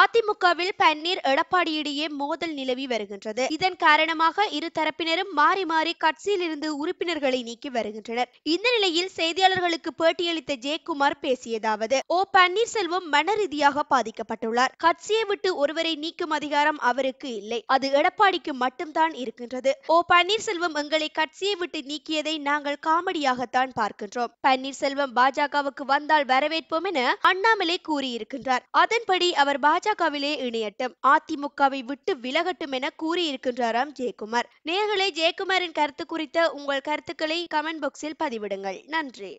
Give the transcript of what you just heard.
அதிமுகவில் பன்னீர் எடப்பாடியிடையே மோதல் நிலவி வருகின்றது இதன் காரணமாக இரு தரப்பினரும் மாறி மாறி கட்சியில் இருந்து உறுப்பினர்களை நீக்கி வருகின்றனர் இந்த நிலையில் செய்தியாளர்களுக்கு பேட்டியளித்த ஜெயக்குமார் பேசியதாவது ஓ பன்னீர்செல்வம் மன ரீதியாக பாதிக்கப்பட்டுள்ளார் கட்சியை விட்டு ஒருவரை நீக்கும் அதிகாரம் அவருக்கு இல்லை அது எடப்பாடிக்கு மட்டும்தான் இருக்கின்றது ஓ பன்னீர்செல்வம் எங்களை கட்சியை விட்டு நீக்கியதை நாங்கள் காமெடியாகத்தான் பார்க்கின்றோம் பன்னீர்செல்வம் பாஜகவுக்கு வந்தால் வரவேற்போம் என அண்ணாமலை கூறியிருக்கின்றார் அதன்படி அவர் பாஜகவிலே இணையட்டும் அதிமுகவை விட்டு விலகட்டும் என கூறியிருக்கின்றாராம் ஜெயக்குமார் நேர்களை ஜெயக்குமாரின் கருத்து குறித்த உங்கள் கருத்துக்களை கமெண்ட் பாக்ஸில் பதிவிடுங்கள் நன்றி